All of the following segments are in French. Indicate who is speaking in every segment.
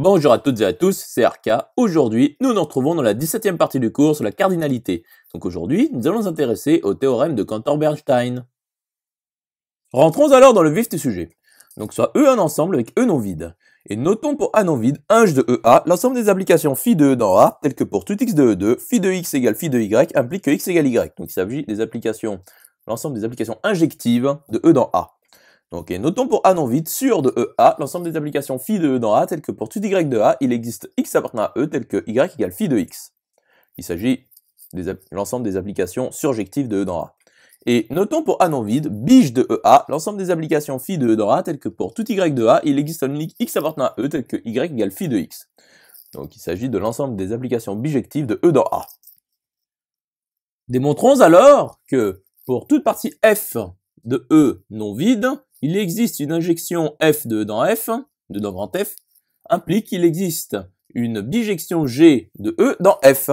Speaker 1: Bonjour à toutes et à tous, c'est Arca. Aujourd'hui, nous nous retrouvons dans la 17e partie du cours sur la cardinalité. Donc aujourd'hui, nous allons nous intéresser au théorème de Cantor-Bernstein. Rentrons alors dans le vif du sujet. Donc soit E un ensemble avec E non vide. Et notons pour A non vide, 1 de EA, l'ensemble des applications phi de E dans A, telles que pour tout x de E2, phi de x égale phi de Y implique que x égale Y. Donc il s'agit des applications, l'ensemble des applications injectives de E dans A. Donc, notons pour A non vide sur de E A l'ensemble des applications phi de E dans A telles que pour tout Y de A, il existe X appartenant à E tel que Y égale phi de X. Il s'agit de l'ensemble des applications surjectives de E dans A. Et notons pour A non vide, bige de EA l'ensemble des applications phi de E dans A telles que pour tout Y de A, il existe un unique X appartenant à E tel que Y égale phi de X. Donc il s'agit de l'ensemble des applications bijectives de E dans A. Démontrons alors que pour toute partie F de E non vide, il existe une injection F de dans F, de dans grand F, implique qu'il existe une bijection G de E dans F.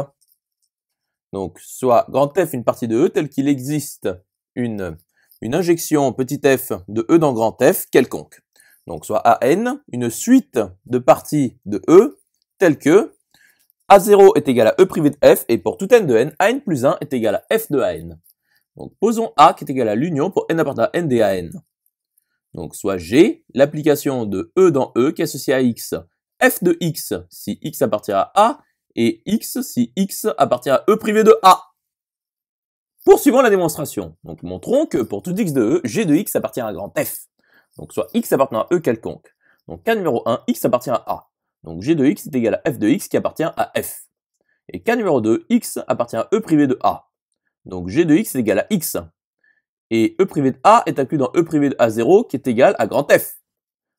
Speaker 1: Donc, soit grand F une partie de E telle qu'il existe une, une injection petit f de E dans grand F quelconque. Donc, soit AN, une suite de parties de E telle que A0 est égal à E privé de F et pour tout n de n, AN plus 1 est égal à F de AN. Donc, posons A qui est égal à l'union pour n appartenant à N des AN. Donc soit G, l'application de E dans E qui est associée à X, F de X si X appartient à A, et X si X appartient à E privé de A. Poursuivons la démonstration. Donc montrons que pour tout X de E, G de X appartient à grand F. Donc soit X appartient à E quelconque. Donc cas numéro 1, X appartient à A. Donc G de X est égal à F de X qui appartient à F. Et cas numéro 2, X appartient à E privé de A. Donc G de X est égal à X. Et E privé de A est inclus dans E privé de A0 qui est égal à grand F.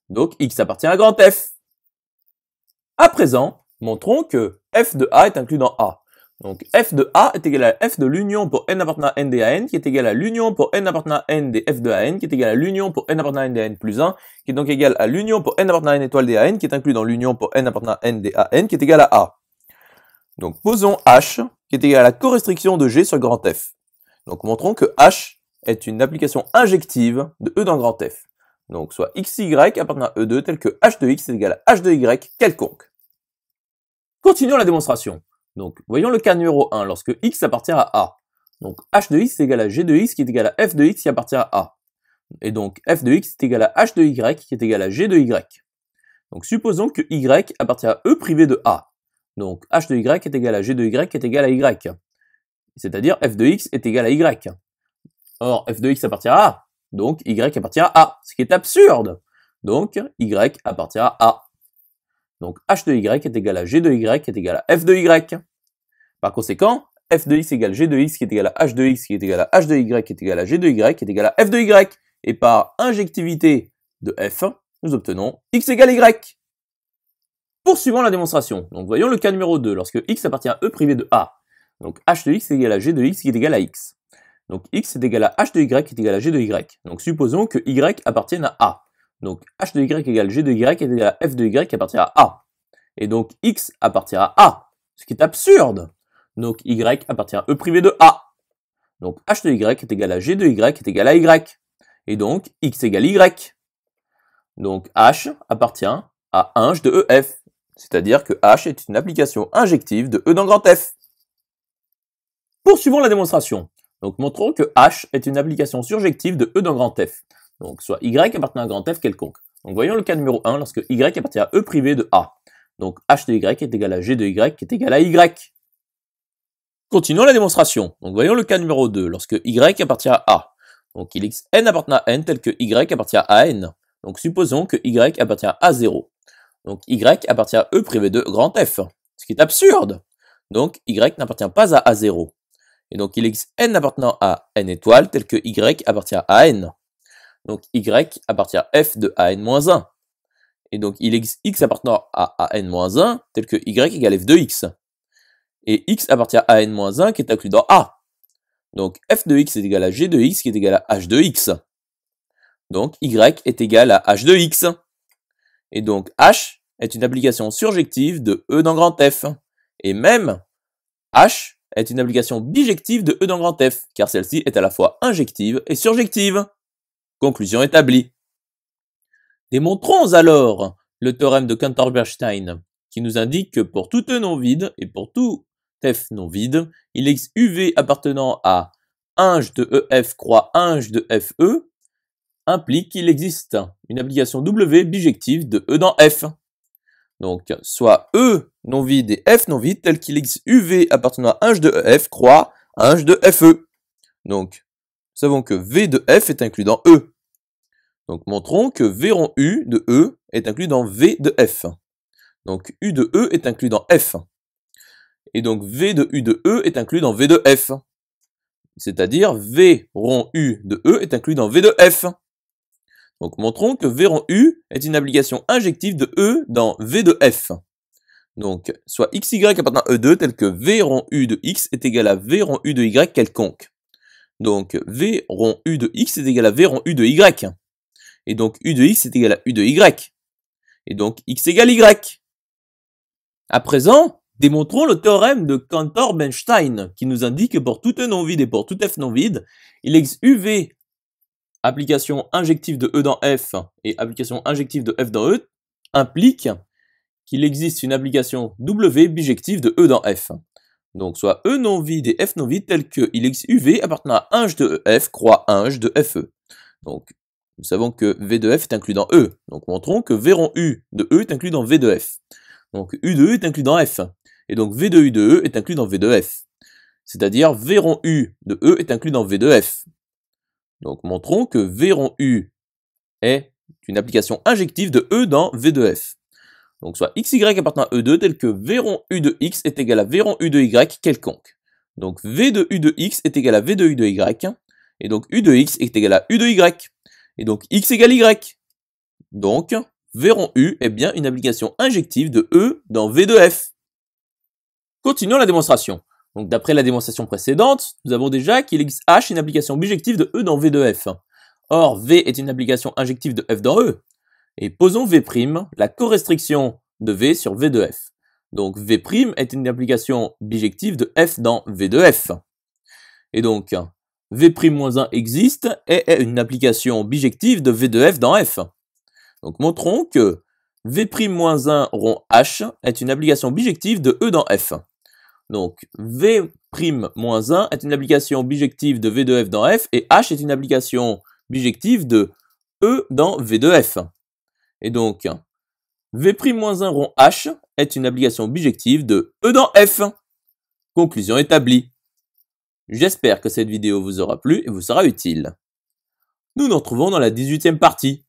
Speaker 1: Donc X appartient à grand F. À présent, montrons que F de A est inclus dans A. Donc f de A est égal à f de l'union pour n appartenant à n de qui est égal à l'union pour n appartenant à n des f de AN, qui est égal à l'union pour n appartenant à n plus 1, qui est donc égal à l'union pour n appartenant à n étoile des AN, qui est inclus dans l'union pour n appartenant à n des AN, qui est égal à A. Donc posons H, qui est égal à la co-restriction de G sur grand F. Donc montrons que H est une application injective de E dans grand F. Donc soit xy appartient à E2 tel que h de x est égal à h de y quelconque. Continuons la démonstration. Donc voyons le cas numéro 1 lorsque x appartient à A. Donc h de x est égal à g de x qui est égal à f de x qui appartient à A. Et donc f de x est égal à h de y qui est égal à g de y. Donc supposons que y appartient à E privé de A. Donc h de y est égal à g de y qui est égal à y. C'est-à-dire f de x est égal à y. Or, f de x appartient à A, donc y appartient à A, ce qui est absurde. Donc, y appartient à A. Donc, h de y est égal à g de y est égal à f de y. Par conséquent, f de x égale g de x qui est égal à h de x qui est égal à h de y qui est égal à g de y qui est égal à f de y. Et par injectivité de f, nous obtenons x égale y. Poursuivons la démonstration. Donc voyons le cas numéro 2, lorsque x appartient à e privé de a. Donc h de x est égal à g de x qui est égal à x. Donc x est égal à h de y est égal à g de y. Donc supposons que y appartienne à A. Donc h de y à g de y est égal à f de y qui appartient à A. Et donc x appartient à A, ce qui est absurde. Donc y appartient à E privé de A. Donc h de y est égal à g de y est égal à y. Et donc x à y. Donc h appartient à 1 de EF. C'est-à-dire que h est une application injective de E dans grand F. Poursuivons la démonstration. Donc montrons que H est une application surjective de E dans grand F. Donc soit Y appartient à grand F quelconque. Donc voyons le cas numéro 1 lorsque Y appartient à E privé de A. Donc H de Y est égal à G de Y qui est égal à Y. Continuons la démonstration. Donc voyons le cas numéro 2 lorsque Y appartient à A. Donc il existe n appartient à n tel que Y appartient à n. Donc supposons que Y appartient à 0. Donc Y appartient à E privé de grand F. Ce qui est absurde. Donc Y n'appartient pas à A0. Et donc il existe n appartenant à n étoiles, tel que y appartient à n. Donc y appartient à f de a n 1 Et donc il existe x appartenant à a n 1 tel que y égale f de x. Et x appartient à n 1 qui est inclus dans a. Donc f de x est égal à g de x qui est égal à h de x. Donc y est égal à h de x. Et donc h est une application surjective de E dans grand F. Et même h est une application bijective de E dans F, car celle-ci est à la fois injective et surjective. Conclusion établie. Démontrons alors le théorème de cantor qui nous indique que pour tout E non vide et pour tout F non vide, il existe UV appartenant à 1 de EF croix 1 de FE implique qu'il existe une application W bijective de E dans F. Donc, soit E non vide et F non vide, tel qu'il existe UV appartenant à H de EF croix à H de FE. Donc, savons que V de F est inclus dans E. Donc, montrons que V rond U de E est inclus dans V de F. Donc, U de E est inclus dans F. Et donc, V de U de E est inclus dans V de F. C'est-à-dire, V rond U de E est inclus dans V de F. Donc montrons que V rond U est une application injective de E dans V de F. Donc soit XY appartient à E2 tel que V rond U de X est égal à V rond U de Y quelconque. Donc V rond U de X est égal à V rond U de Y. Et donc U de X est égal à U de Y. Et donc X égale Y. À présent, démontrons le théorème de cantor bernstein qui nous indique que pour tout E non vide et pour tout F non vide, il existe UV application injective de E dans F et application injective de F dans E implique qu'il existe une application W bijective de E dans F. Donc soit E non vide et F non vide tel que il UV appartenant à 1 de EF croix 1 de FE. Donc nous savons que V de F est inclus dans E. Donc montrons que V rond U de E est inclus dans V de F. Donc U de E est inclus dans F. Et donc V de U de E est inclus dans V de F. C'est-à-dire V rond U de E est inclus dans V de F. Donc montrons que V U est une application injective de E dans V2F. Donc soit XY appartient à E2 tel que V U de X est égal à V U de Y quelconque. Donc V de U de X est égal à V de U de Y. Et donc U de X est égal à U de Y. Et donc X égale Y. Donc V U est bien une application injective de E dans V2F. Continuons la démonstration. Donc d'après la démonstration précédente, nous avons déjà qu'il existe H une application bijective de E dans V de F. Or, V est une application injective de F dans E. Et posons V', la co-restriction de V sur V de F. Donc V' est une application bijective de F dans V de F. Et donc, V'-1 existe et est une application bijective de V de F dans F. Donc montrons que V'-1 rond H est une application bijective de E dans F. Donc V' 1 est une application bijective de V de F dans F et H est une application bijective de E dans V de F. Et donc V' 1 rond H est une application bijective de E dans F. Conclusion établie. J'espère que cette vidéo vous aura plu et vous sera utile. Nous nous retrouvons dans la 18e partie.